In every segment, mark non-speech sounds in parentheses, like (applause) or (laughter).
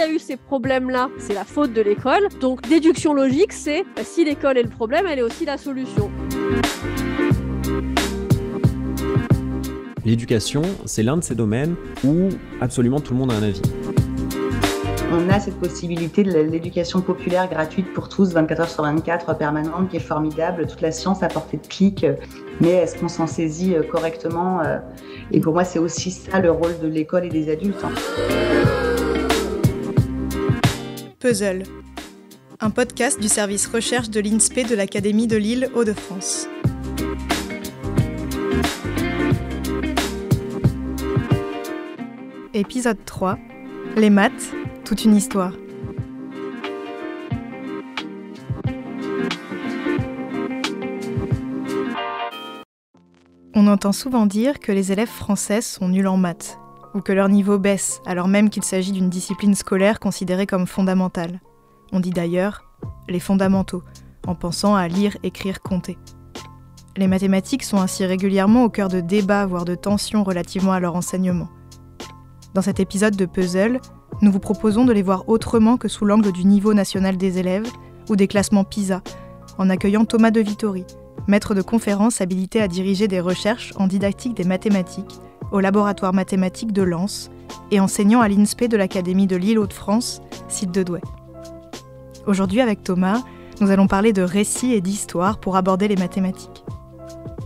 a eu ces problèmes-là, c'est la faute de l'école. Donc déduction logique, c'est euh, si l'école est le problème, elle est aussi la solution. L'éducation, c'est l'un de ces domaines où absolument tout le monde a un avis. On a cette possibilité de l'éducation populaire gratuite pour tous, 24 heures sur 24, permanente, qui est formidable, toute la science a porté de clic. Euh, mais est-ce qu'on s'en saisit euh, correctement Et pour moi, c'est aussi ça le rôle de l'école et des adultes. Hein. Puzzle, un podcast du service recherche de l'INSPE de l'Académie de Lille Hauts-de-France. Épisode 3 Les maths, toute une histoire. On entend souvent dire que les élèves français sont nuls en maths ou que leur niveau baisse alors même qu'il s'agit d'une discipline scolaire considérée comme fondamentale. On dit d'ailleurs les fondamentaux, en pensant à lire, écrire, compter. Les mathématiques sont ainsi régulièrement au cœur de débats, voire de tensions relativement à leur enseignement. Dans cet épisode de Puzzle, nous vous proposons de les voir autrement que sous l'angle du niveau national des élèves ou des classements PISA, en accueillant Thomas De Vittori, maître de conférences habilité à diriger des recherches en didactique des mathématiques au laboratoire mathématique de Lens et enseignant à l'INSPE de l'Académie de l'île Hauts-de-France, site de Douai. Aujourd'hui, avec Thomas, nous allons parler de récits et d'histoire pour aborder les mathématiques.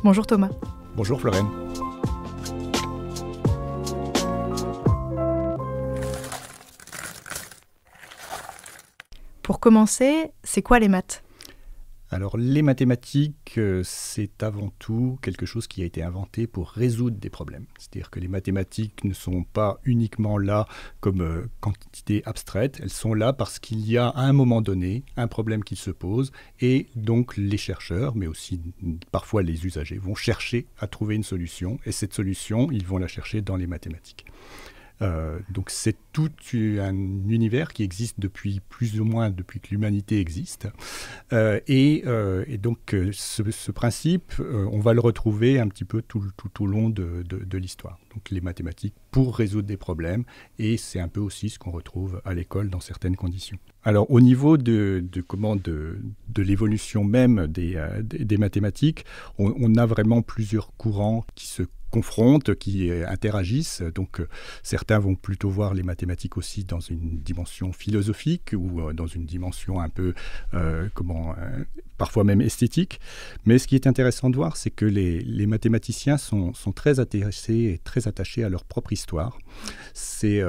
Bonjour Thomas. Bonjour Florène. Pour commencer, c'est quoi les maths alors les mathématiques, euh, c'est avant tout quelque chose qui a été inventé pour résoudre des problèmes. C'est-à-dire que les mathématiques ne sont pas uniquement là comme euh, quantité abstraite, elles sont là parce qu'il y a à un moment donné un problème qui se pose et donc les chercheurs, mais aussi parfois les usagers, vont chercher à trouver une solution et cette solution, ils vont la chercher dans les mathématiques. Euh, donc c'est tout un univers qui existe depuis plus ou moins depuis que l'humanité existe. Euh, euh, et, donc ce, principe, on va le retrouver un petit peu tout, tout au long de, l'histoire. Donc les mathématiques pour résoudre des problèmes, et c'est un peu aussi ce qu'on retrouve à l'école dans certaines conditions. Alors au niveau de, comment de, l'évolution même des, mathématiques, on, on a vraiment plusieurs courants qui se confrontent, qui interagissent. Donc euh, certains vont plutôt voir les mathématiques aussi dans une dimension philosophique ou euh, dans une dimension un peu, euh, comment, parfois même esthétique. Mais ce qui est intéressant de voir, c'est que les, mathématiciens sont, très intéressés et très attachés à leur propre histoire. C'est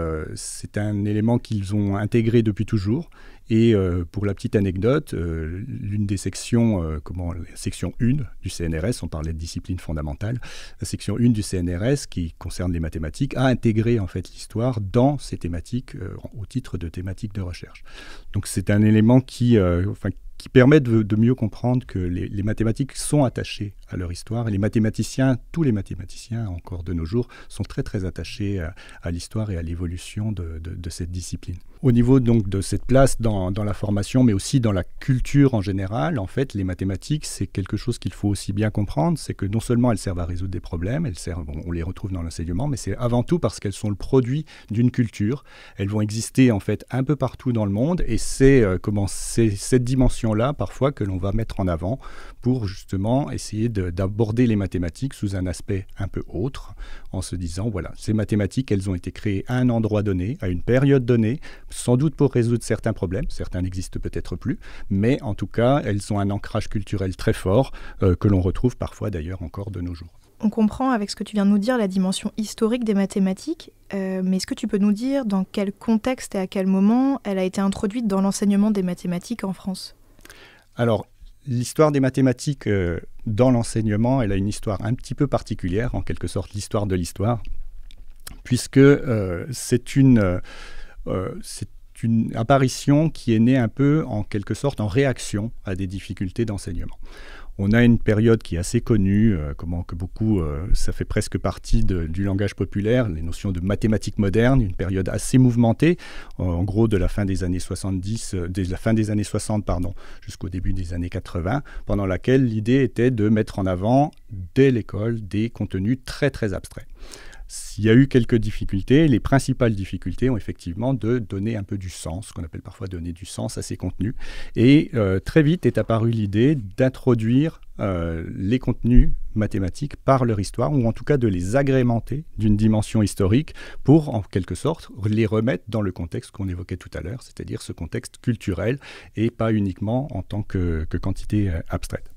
un élément qu'ils ont intégré depuis toujours et euh, pour la petite anecdote, euh, l'une des sections, euh, comment, la section 1 du CNRS, on parlait de discipline fondamentale, la section 1 du CNRS qui concerne les mathématiques a intégré en fait l'histoire dans ces thématiques au titre de thématiques de recherche. Donc c'est un élément qui, enfin, qui permet de, mieux comprendre que les, mathématiques sont attachées à leur histoire. Et les mathématiciens, tous les mathématiciens encore de nos jours, sont très très attachés à, l'histoire et à l'évolution de, cette discipline. Au niveau donc de cette place dans, la formation, mais aussi dans la culture en général, en fait, les mathématiques, c'est quelque chose qu'il faut aussi bien comprendre, c'est que non seulement elles servent à résoudre des problèmes, elles servent, on, les retrouve dans l'enseignement, mais c'est avant tout parce qu'elles sont le produit d'une culture. Elles vont exister en fait un peu partout dans le monde, et c'est euh, comment cette dimension là parfois que l'on va mettre en avant pour justement essayer d'aborder les mathématiques sous un aspect un peu autre, en se disant, voilà, ces mathématiques, elles ont été créées à un endroit donné, à une période donnée, sans doute pour résoudre certains problèmes, certains n'existent peut-être plus, mais en tout cas, elles ont un ancrage culturel très fort euh, que l'on retrouve parfois d'ailleurs encore de nos jours. On comprend avec ce que tu viens de nous dire la dimension historique des mathématiques, euh, mais est-ce que tu peux nous dire dans quel contexte et à quel moment elle a été introduite dans l'enseignement des mathématiques en France alors, l'histoire des mathématiques euh, dans l'enseignement, elle a une histoire un petit peu particulière, en quelque sorte l'histoire de l'histoire, puisque euh, euh, c'est une apparition qui est née un peu, en quelque sorte, en réaction à des difficultés d'enseignement. On a une période qui est assez connue, euh, que beaucoup, euh, ça fait presque partie du langage populaire, les notions de mathématiques modernes, une période assez mouvementée, en, gros de la fin des années 70, euh, la fin des années 60 pardon, jusqu'au début des années 80, pendant laquelle l'idée était de mettre en avant dès l'école des contenus très très abstraits s'il y a eu quelques difficultés, les principales difficultés ont effectivement de donner un peu du sens, qu'on appelle parfois donner du sens à ces contenus. Et euh, très vite est apparue l'idée d'introduire euh, les contenus mathématiques par leur histoire, ou en tout cas de les agrémenter d'une dimension historique pour, en quelque sorte, les remettre dans le contexte qu'on évoquait tout à l'heure, c'est-à-dire ce contexte culturel et pas uniquement en tant que quantité euh, abstraite.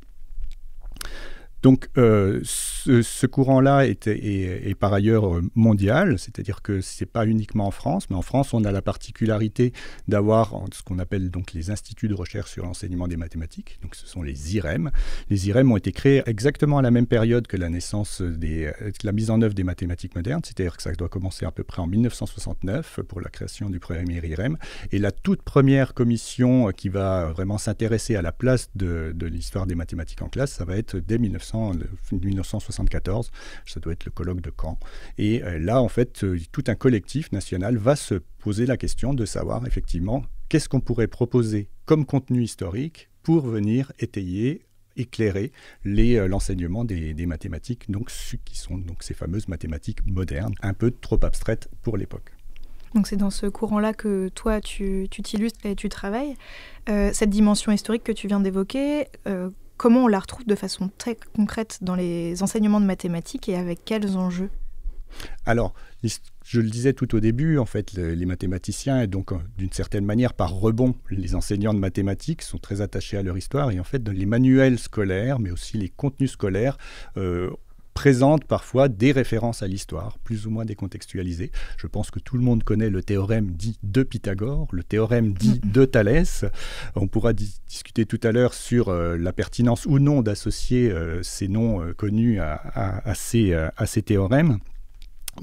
Donc euh, ce, courant-là est, par ailleurs euh, mondial, c'est-à-dire que ce n'est pas uniquement en France, mais en France, on a la particularité d'avoir ce qu'on appelle donc les instituts de recherche sur l'enseignement des mathématiques, donc ce sont les IREM. Les IREM ont été créés exactement à la même période que la naissance des, la mise en œuvre des mathématiques modernes, c'est-à-dire que ça doit commencer à peu près en 1969 pour la création du premier IREM. Et la toute première commission qui va vraiment s'intéresser à la place de, l'histoire des mathématiques en classe, ça va être dès 1969. 1974, ça doit être le colloque de Caen. Et euh, là, en fait, euh, tout un collectif national va se poser la question de savoir effectivement qu'est-ce qu'on pourrait proposer comme contenu historique pour venir étayer éclairer euh, l'enseignement des, mathématiques, donc qui sont donc ces fameuses mathématiques modernes, un peu trop abstraites pour l'époque. Donc c'est dans ce courant-là que toi, tu t'illustres et tu travailles. cette dimension historique que tu viens d'évoquer, comment on la retrouve de façon très concrète dans les enseignements de mathématiques et avec quels enjeux alors, je le disais tout au début, en fait, les mathématiciens, et donc euh, d'une certaine manière par rebond, les enseignants de mathématiques sont très attachés à leur histoire, et en fait, dans les manuels scolaires, mais aussi les contenus scolaires, euh, présente parfois des références à l'histoire, plus ou moins décontextualisées. Je pense que tout le monde connaît le théorème dit de Pythagore, le théorème dit de Thalès. On pourra discuter tout à l'heure sur euh, la pertinence ou non d'associer euh, ces noms euh, connus à, ces, à ces théorèmes.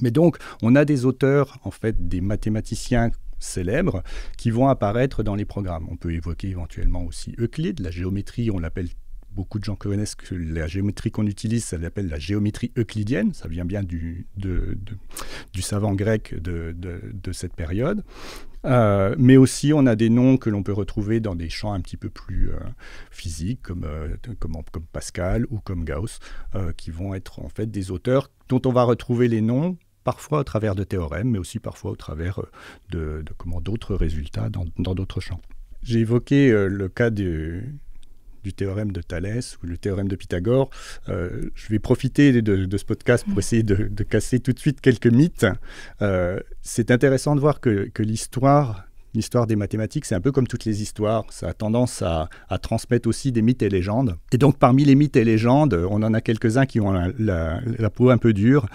Mais donc, on a des auteurs, en fait, des mathématiciens célèbres qui vont apparaître dans les programmes. On peut évoquer éventuellement aussi Euclide, la géométrie, on l'appelle beaucoup de gens connaissent que la géométrie qu'on utilise, ça s'appelle la géométrie euclidienne. Ça vient bien du, du savant grec de, de cette période. Euh, mais aussi, on a des noms que l'on peut retrouver dans des champs un petit peu plus euh, physiques, euh, comme, comme, Pascal ou comme Gauss, qui vont être en fait des auteurs dont on va retrouver les noms parfois au travers de théorèmes, mais aussi parfois au travers de, comment d'autres résultats dans d'autres champs. J'ai évoqué le cas de du théorème de Thalès ou le théorème de Pythagore. Euh, je vais profiter de, ce podcast pour mm. essayer de, casser tout de suite quelques mythes. Euh, c'est intéressant de voir que, l'histoire l'histoire des mathématiques, c'est un peu comme toutes les histoires. Ça a tendance à, transmettre aussi des mythes et légendes. Et donc, parmi les mythes et légendes, on en a quelques-uns qui ont la, peau un peu dure,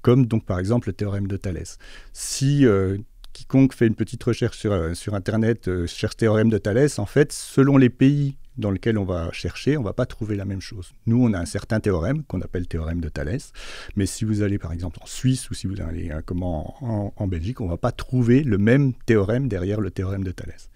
comme donc par exemple le théorème de Thalès. Si euh, quiconque fait une petite recherche sur, sur Internet, cherche théorème de Thalès, en fait, selon les pays dans lequel on va chercher, on va pas trouver la même chose. Nous, on a un certain théorème qu'on appelle théorème de Thalès, mais si vous allez par exemple en Suisse ou si vous allez euh, comment en, Belgique, on va pas trouver le même théorème derrière le théorème de Thalès.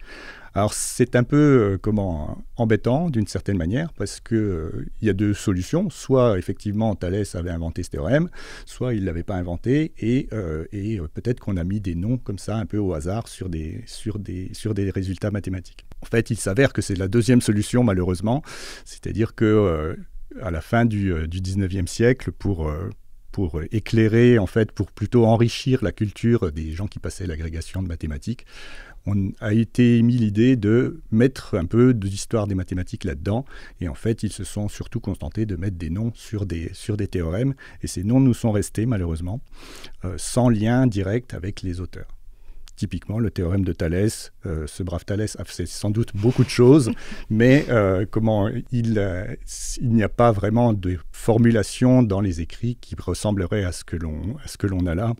Alors c'est un peu euh, comment embêtant d'une certaine manière parce que euh, il y a deux solutions. Soit effectivement Thalès avait inventé ce théorème, soit il l'avait pas inventé et, euh, peut-être qu'on a mis des noms comme ça un peu au hasard sur des sur des sur des résultats mathématiques. En fait, il s'avère que c'est la deuxième solution malheureusement, c'est-à-dire que à la fin du, 19e siècle pour, pour éclairer, en fait, pour plutôt enrichir la culture des gens qui passaient l'agrégation de mathématiques on a été émis l'idée de mettre un peu d'histoire des mathématiques là-dedans. Et en fait, ils se sont surtout contentés de mettre des noms sur des, sur des théorèmes. Et ces noms nous sont restés, malheureusement, euh, sans lien direct avec les auteurs. Typiquement, le théorème de Thalès, euh, ce brave Thalès a fait sans doute beaucoup de choses, (laughs) mais euh, comment il, il n'y a pas vraiment de formulation dans les écrits qui ressemblerait à ce que l'on a là.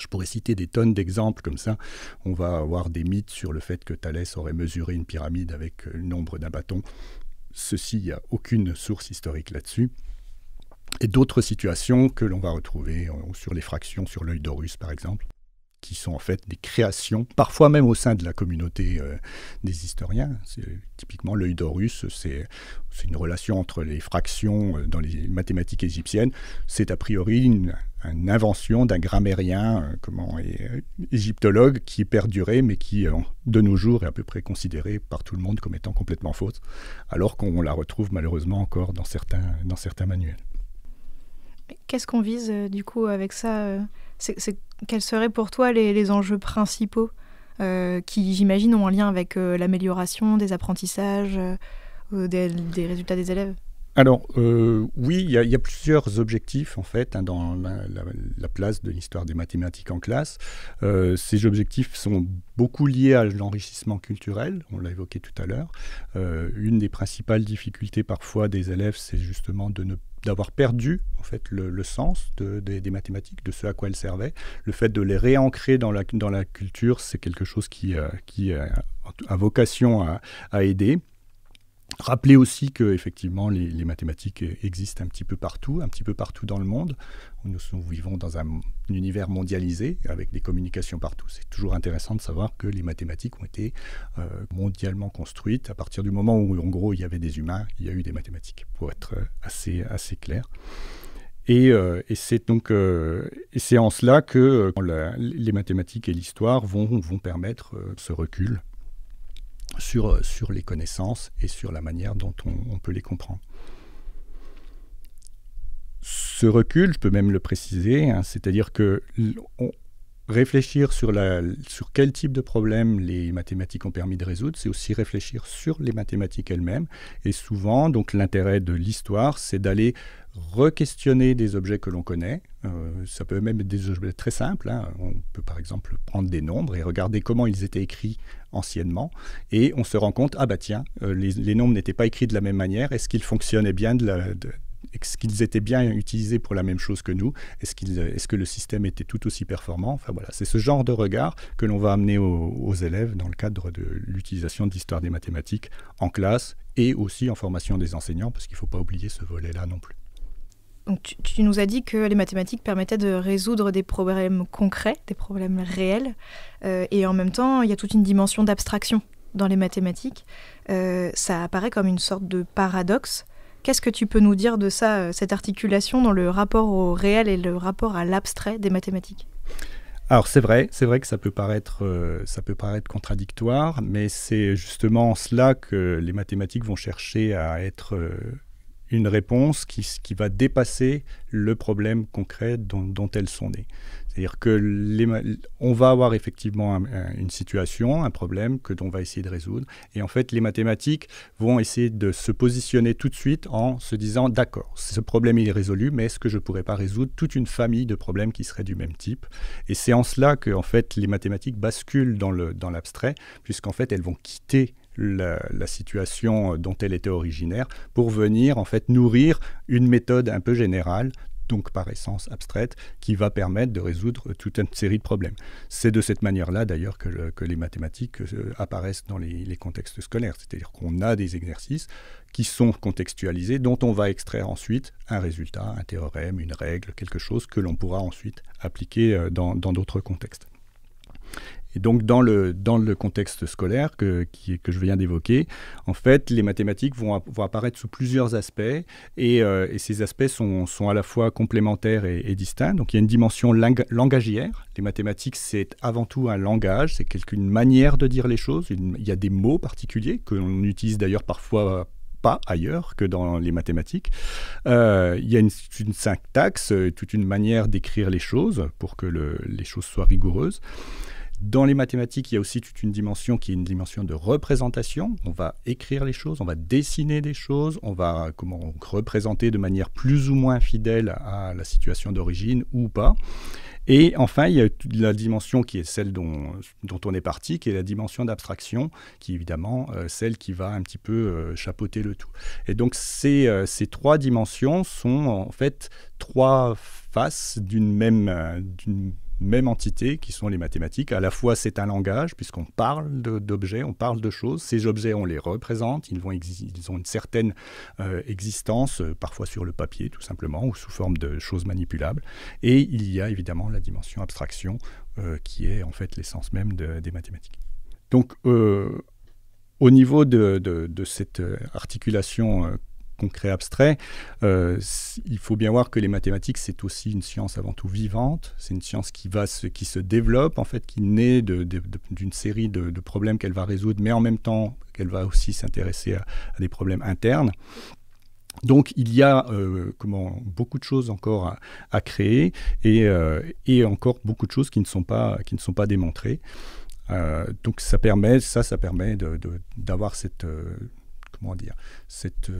Je pourrais citer des tonnes d'exemples comme ça. On va avoir des mythes sur le fait que Thalès aurait mesuré une pyramide avec euh, le nombre d'un bâton. Ceci, il n'y a aucune source historique là-dessus. Et d'autres situations que l'on va retrouver euh, sur les fractions, sur l'œil d'Horus par exemple, qui sont en fait des créations, parfois même au sein de la communauté euh, des historiens. Typiquement, l'œil d'Horus, c'est une relation entre les fractions dans les mathématiques égyptiennes. C'est a priori une, une invention d'un grammairien, euh, comment, et, euh, égyptologue, qui perdurait, mais qui, euh, de nos jours, est à peu près considérée par tout le monde comme étant complètement fausse, alors qu'on la retrouve malheureusement encore dans certains, dans certains manuels. Qu'est-ce qu'on vise, du coup, avec ça Quels seraient pour toi les, enjeux principaux qui, j'imagine, ont un lien avec l'amélioration des apprentissages, des résultats des élèves alors, euh, oui, il y, a plusieurs objectifs, en fait, hein, dans la, place de l'histoire des mathématiques en classe. Euh, ces objectifs sont beaucoup liés à l'enrichissement culturel, on l'a évoqué tout à l'heure. Euh, une des principales difficultés parfois des élèves, c'est justement de ne d'avoir perdu en fait le, sens des, mathématiques, de ce à quoi elles servaient. Le fait de les réancrer dans la, dans la culture, c'est quelque chose qui, a vocation à aider. Rappelez aussi que effectivement les, mathématiques euh, existent un petit peu partout, un petit peu partout dans le monde. Nous, vivons dans un, univers mondialisé avec des communications partout. C'est toujours intéressant de savoir que les mathématiques ont été euh, mondialement construites à partir du moment où en gros il y avait des humains, il y a eu des mathématiques, pour être euh, assez assez clair. Et, c'est donc c'est en cela que les mathématiques et l'histoire vont, vont permettre ce recul sur, euh, sur les connaissances et sur la manière dont on, peut les comprendre. Ce recul, je peux même le préciser, hein, c'est-à-dire que réfléchir sur, quel type de problème les mathématiques ont permis de résoudre, c'est aussi réfléchir sur les mathématiques elles-mêmes. Et souvent, donc l'intérêt de l'histoire, c'est d'aller re-questionner des objets que l'on connaît. Euh, ça peut même être des objets très simples. Hein. On peut par exemple prendre des nombres et regarder comment ils étaient écrits anciennement. Et on se rend compte, ah bah tiens, euh, les, nombres n'étaient pas écrits de la même manière. Est-ce qu'ils fonctionnaient bien de la, est-ce qu'ils étaient bien utilisés pour la même chose que nous Est-ce que le système était tout aussi performant Enfin voilà, c'est ce genre de regard que l'on va amener aux, élèves dans le cadre de l'utilisation de l'histoire des mathématiques en classe et aussi en formation des enseignants, parce qu'il ne faut pas oublier ce volet-là non plus. tu, nous as dit que les mathématiques permettaient de résoudre des problèmes concrets, des problèmes réels, euh, et en même temps, il y a toute une dimension d'abstraction dans les mathématiques. Euh, ça apparaît comme une sorte de paradoxe Qu'est-ce que tu peux nous dire de ça, euh, cette articulation dans le rapport au réel et le rapport à l'abstrait des mathématiques alors c'est vrai, c'est vrai que ça peut paraître, euh, ça peut paraître contradictoire, mais c'est justement cela que les mathématiques vont chercher à être euh, une réponse qui, va dépasser le problème concret dont, dont elles sont nées. C'est-à-dire que on va avoir effectivement une situation, un problème que l'on va essayer de résoudre. Et en fait, les mathématiques vont essayer de se positionner tout de suite en se disant d'accord, ce problème il est résolu, mais est-ce que je ne pourrais pas résoudre toute une famille de problèmes qui seraient du même type Et c'est en cela que en fait les mathématiques basculent dans l'abstrait, puisqu'en fait elles vont quitter la, situation dont elles étaient originaire pour venir en fait nourrir une méthode un peu générale donc par essence abstraite, qui va permettre de résoudre toute une série de problèmes. C'est de cette manière-là, d'ailleurs, que, les mathématiques euh, apparaissent dans les, contextes scolaires. C'est-à-dire qu'on a des exercices qui sont contextualisés, dont on va extraire ensuite un résultat, un théorème, une règle, quelque chose que l'on pourra ensuite appliquer euh, dans d'autres contextes. Et donc, dans le, dans le contexte scolaire que, que je viens d'évoquer, en fait, les mathématiques vont, vont, apparaître sous plusieurs aspects et, euh, et ces aspects sont, sont, à la fois complémentaires et, distincts. Donc, il y a une dimension langagière. Les mathématiques, c'est avant tout un langage, c'est une manière de dire les choses. il y a des mots particuliers que l'on utilise d'ailleurs parfois pas ailleurs que dans les mathématiques. Euh, il y a une, syntaxe, toute une manière d'écrire les choses pour que les choses soient rigoureuses. Dans les mathématiques, il y a aussi toute une dimension qui est une dimension de représentation. On va écrire les choses, on va dessiner des choses, on va comment représenter de manière plus ou moins fidèle à la situation d'origine ou pas. Et enfin, il y a la dimension qui est celle dont, dont on est parti, qui est la dimension d'abstraction, qui est évidemment euh, celle qui va un petit peu euh, chapeauter le tout. Et donc ces, euh, ces, trois dimensions sont en fait trois faces d'une même, d'une même entité qui sont les mathématiques. À la fois, c'est un langage, puisqu'on parle d'objets, on parle de choses. Ces objets, on les représente, ils, vont ils ont une certaine euh, existence, euh, parfois sur le papier, tout simplement, ou sous forme de choses manipulables. Et il y a évidemment la dimension abstraction, euh, qui est en fait l'essence même des mathématiques. Donc, au niveau de, de cette articulation concret abstrait, euh, il faut bien voir que les mathématiques, c'est aussi une science avant tout vivante. C'est une science qui, va se, qui se développe, en fait, qui naît d'une série de, problèmes qu'elle va résoudre, mais en même temps qu'elle va aussi s'intéresser à, des problèmes internes. Donc il y a euh, comment, beaucoup de choses encore à, créer euh, et, encore beaucoup de choses qui ne sont pas, qui ne sont pas démontrées. donc ça permet, ça, ça permet d'avoir cette, comment dire, cette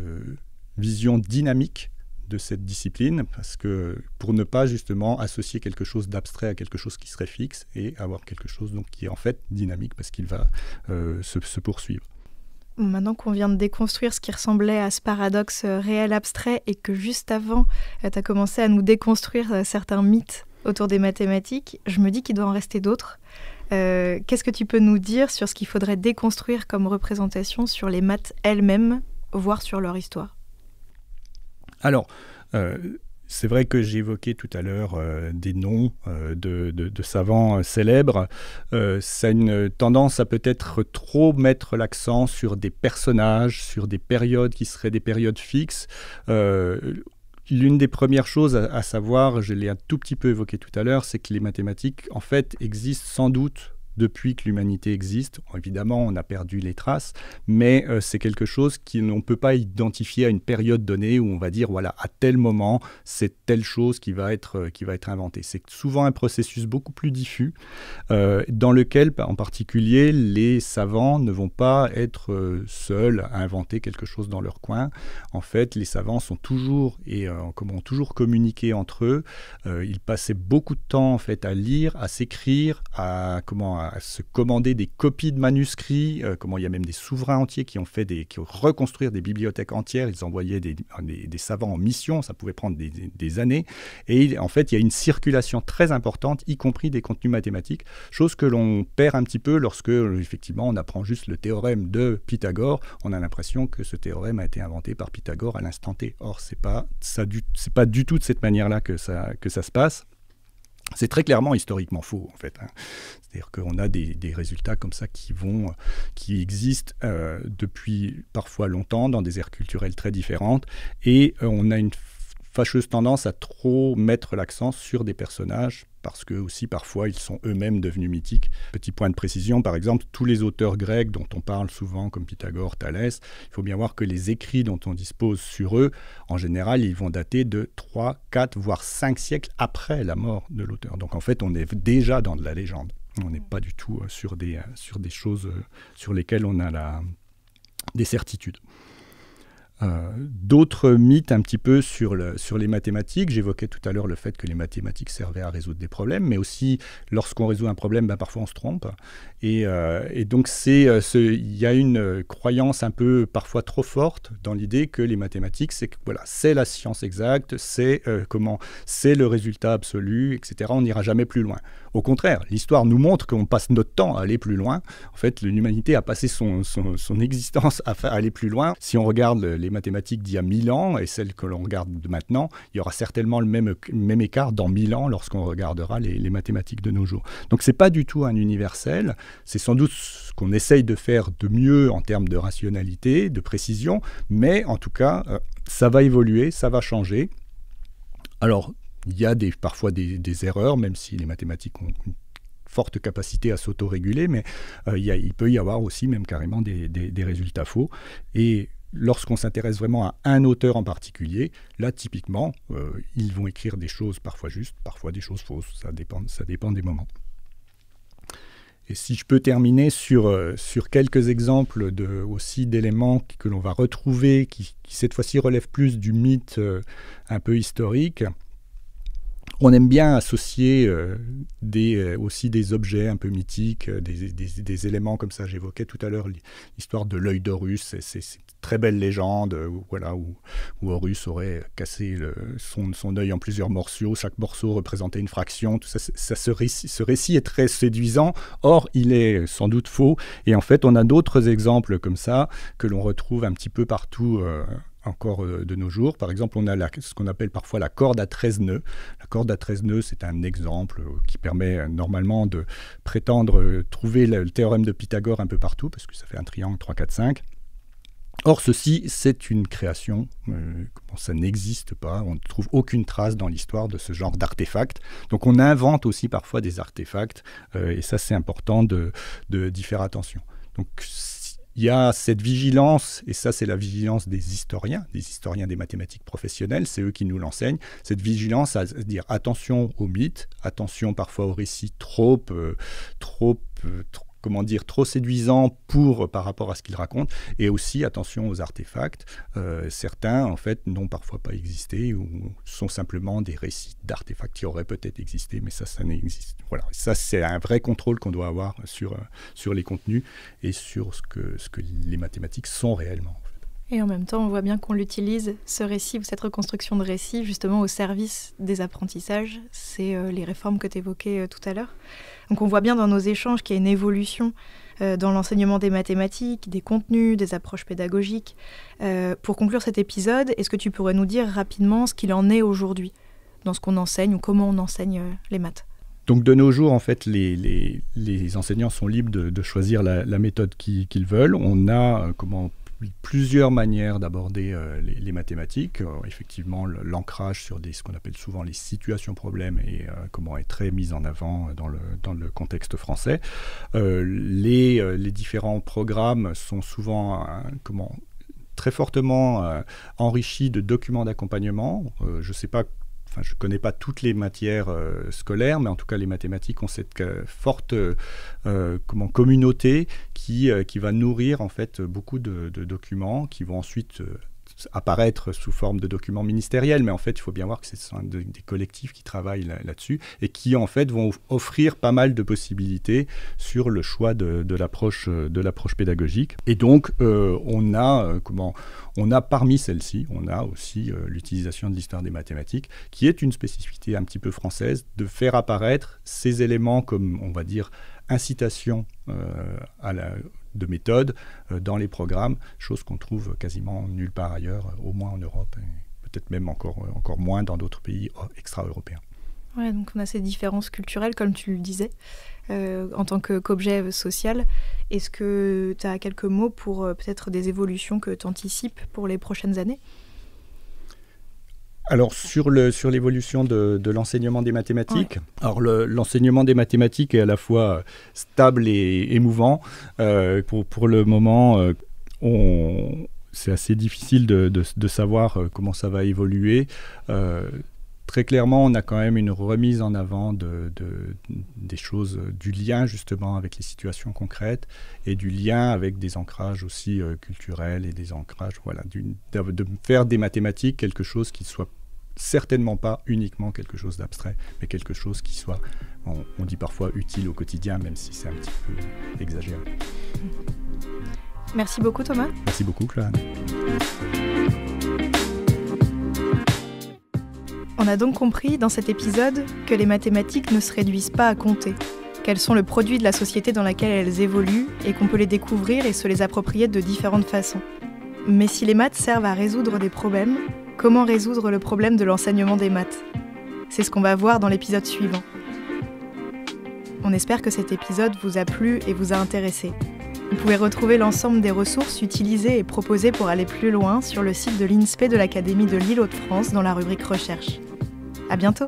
vision dynamique de cette discipline, parce que pour ne pas justement associer quelque chose d'abstrait à quelque chose qui serait fixe et avoir quelque chose donc qui est en fait dynamique parce qu'il va euh, se, poursuivre. Maintenant qu'on vient de déconstruire ce qui ressemblait à ce paradoxe euh, réel-abstrait et que juste avant, euh, tu as commencé à nous déconstruire certains mythes autour des mathématiques, je me dis qu'il doit en rester d'autres. Qu'est-ce que tu peux nous dire sur ce qu'il faudrait déconstruire comme représentation sur les maths elles-mêmes, voire sur leur histoire alors, euh, c'est vrai que j'ai évoqué tout à l'heure euh, des noms euh, de, savants célèbres. ça a une tendance à peut-être trop mettre l'accent sur des personnages, sur des périodes qui seraient des périodes fixes. L'une des premières choses à savoir, je l'ai un tout petit peu évoqué tout à l'heure, c'est que les mathématiques, en fait, existent sans doute depuis que l'humanité existe. Évidemment, on a perdu les traces, mais euh, c'est quelque chose qu'on ne peut pas identifier à une période donnée où on va dire, voilà, à tel moment, c'est telle chose qui va être, euh, qui va être inventée. C'est souvent un processus beaucoup plus diffus, euh, dans lequel, en particulier, les savants ne vont pas être seuls à inventer quelque chose dans leur coin. En fait, les savants sont toujours, et comme ont toujours communiqué entre eux, ils passaient beaucoup de temps, en fait, à lire, à s'écrire, à comment à à se commander des copies de manuscrits, euh, comment il y a même des souverains entiers qui ont fait des, qui reconstruire des bibliothèques entières, ils envoyaient des, savants en mission, ça pouvait prendre des, années, et en fait il y a une circulation très importante, y compris des contenus mathématiques, chose que l'on perd un petit peu lorsque euh, effectivement on apprend juste le théorème de Pythagore, on a l'impression que ce théorème a été inventé par Pythagore à l'instant T. Or c'est pas c'est pas du tout de cette manière là que ça se passe. C'est très clairement historiquement faux, en fait. Hein. C'est-à-dire qu'on a des, résultats comme ça qui vont, qui existent euh, depuis parfois longtemps dans des aires culturelles très différentes, et euh, on a une fâcheuse tendance à trop mettre l'accent sur des personnages parce que aussi parfois ils sont eux-mêmes devenus mythiques. Petit point de précision, par exemple, tous les auteurs grecs dont on parle souvent, comme Pythagore, Thalès, il faut bien voir que les écrits dont on dispose sur eux, en général, ils vont dater de 3, 4, voire 5 siècles après la mort de l'auteur. Donc en fait, on est déjà dans de la légende. On n'est pas du tout euh, euh, sur des, choses euh, sur lesquelles on a des certitudes. Euh, d'autres mythes un petit peu sur, le, sur les mathématiques. J'évoquais tout à l'heure le fait que les mathématiques servaient à résoudre des problèmes, mais aussi lorsqu'on résout un problème, ben, parfois on se trompe. Et, euh, et donc euh, il y a une croyance un peu parfois trop forte dans l'idée que les mathématiques, c'est voilà, c'est la science exacte, c'est comment, c'est le résultat absolu, etc. On n'ira jamais plus loin. Au contraire, l'histoire nous montre qu'on passe notre temps à aller plus loin. En fait, l'humanité a passé son, son, existence à, à aller plus loin. Si on regarde les mathématiques d'il y a 1000 ans et celles que l'on regarde maintenant, il y aura certainement le même, même écart dans mille ans lorsqu'on regardera les, mathématiques de nos jours. Donc c'est pas du tout un universel, c'est sans doute ce qu'on essaye de faire de mieux en termes de rationalité, de précision, mais en tout cas, euh, ça va évoluer, ça va changer. Alors, il y a des, parfois des, erreurs, même si les mathématiques ont une forte capacité à s'autoréguler, mais euh, il, il, peut y avoir aussi même carrément des, des résultats faux. Et lorsqu'on s'intéresse vraiment à un auteur en particulier, là, typiquement, euh, ils vont écrire des choses parfois justes, parfois des choses fausses. Ça dépend, ça dépend des moments. Et si je peux terminer sur, euh, quelques exemples aussi d'éléments que l'on va retrouver, qui, cette fois-ci relèvent plus du mythe euh, un peu historique. On aime bien associer euh, euh, aussi des objets un peu mythiques, euh, des, éléments comme ça. J'évoquais tout à l'heure l'histoire de l'œil d'Horus, c'est une très belle légende où, voilà, où, où Horus aurait cassé son, œil en plusieurs morceaux, chaque morceau représentait une fraction, tout ça, ce, récit, est très séduisant, or il est sans doute faux, et en fait on a d'autres exemples comme ça que l'on retrouve un petit peu partout encore euh, de nos jours. Par exemple, on a ce qu'on appelle parfois la corde à 13 nœuds. La corde à 13 nœuds, c'est un exemple euh, qui permet euh, normalement de prétendre trouver le, théorème de Pythagore un peu partout, parce que ça fait un triangle 3, 4, 5. Or, ceci, c'est une création. ça n'existe pas. On ne trouve aucune trace dans l'histoire de ce genre d'artefact. Donc, on invente aussi parfois des artefacts. et ça, c'est important de, de, d'y faire attention. Donc, il y a cette vigilance, et ça c'est la vigilance des historiens, des historiens des mathématiques professionnelles, c'est eux qui nous l'enseignent, cette vigilance à dire attention aux mythes, attention parfois aux récits trop, euh, trop, euh, trop comment dire, trop séduisant pour, euh, par rapport à ce qu'il raconte, et aussi attention aux artefacts. Euh, certains, en fait, n'ont parfois pas existé ou sont simplement des récits d'artefacts qui auraient peut-être existé, mais ça, ça n'existe. Voilà, ça, c'est un vrai contrôle qu'on doit avoir sur, euh, sur les contenus et sur ce que, ce que les mathématiques sont réellement. Et en même temps, on voit bien qu'on l'utilise, ce récit ou cette reconstruction de récit, justement au service des apprentissages. C'est euh, les réformes que tu évoquais euh, tout à l'heure. Donc on voit bien dans nos échanges qu'il y a une évolution euh, dans l'enseignement des mathématiques, des contenus, des approches pédagogiques. pour conclure cet épisode, est-ce que tu pourrais nous dire rapidement ce qu'il en est aujourd'hui dans ce qu'on enseigne ou comment on enseigne les maths donc de nos jours, en fait, les, les, enseignants sont libres de, choisir la, méthode qu'ils veulent. On a, comment plusieurs manières d'aborder euh, les, mathématiques. Euh, effectivement, l'ancrage sur des, ce qu'on appelle souvent les situations problèmes et euh, comment est très mise en avant dans le, contexte français. Les, les, différents programmes sont souvent comment, très fortement enrichis de documents d'accompagnement. je ne sais pas Enfin, je ne connais pas toutes les matières euh, scolaires, mais en tout cas les mathématiques ont cette euh, forte euh, communauté qui, qui va nourrir en fait beaucoup de documents qui vont ensuite apparaître sous forme de documents ministériels, mais en fait, il faut bien voir que ce sont des collectifs qui travaillent là-dessus et qui, en fait, vont offrir pas mal de possibilités sur le choix de, de l'approche euh, pédagogique. Et donc, euh, on, a, euh, comment, on a parmi celles-ci, on a aussi l'utilisation de l'histoire des mathématiques, qui est une spécificité un petit peu française, de faire apparaître ces éléments comme, on va dire, incitation à la, de méthode euh, dans les programmes, chose qu'on trouve quasiment nulle part ailleurs, euh, au moins en Europe, et peut-être même encore, euh, encore moins dans d'autres pays extra-européens. Ouais, donc on a ces différences culturelles, comme tu le disais, en tant qu'objet social. Est-ce que tu as quelques mots pour peut-être des évolutions que tu anticipes pour les prochaines années alors sur le sur l'évolution de, de l'enseignement des mathématiques, alors l'enseignement des mathématiques est à la fois euh, stable et émouvant. Euh, pour, pour le moment, euh, on c'est assez difficile de, de, savoir comment ça va évoluer. très clairement, on a quand même une remise en avant de, de, des choses, du lien justement avec les situations concrètes et du lien avec des ancrages aussi culturels et des ancrages, voilà, de, faire des mathématiques quelque chose qui soit certainement pas uniquement quelque chose d'abstrait, mais quelque chose qui soit, on, dit parfois, utile au quotidien, même si c'est un petit peu exagéré. Merci beaucoup Thomas. Merci beaucoup Claude. On a donc compris dans cet épisode que les mathématiques ne se réduisent pas à compter, qu'elles sont le produit de la société dans laquelle elles évoluent et qu'on peut les découvrir et se les approprier de différentes façons. Mais si les maths servent à résoudre des problèmes, Comment résoudre le problème de l'enseignement des maths C'est ce qu'on va voir dans l'épisode suivant. On espère que cet épisode vous a plu et vous a intéressé. Vous pouvez retrouver l'ensemble des ressources utilisées et proposées pour aller plus loin sur le site de l'INSPE de l'Académie de l'île de france dans la rubrique Recherche. À bientôt!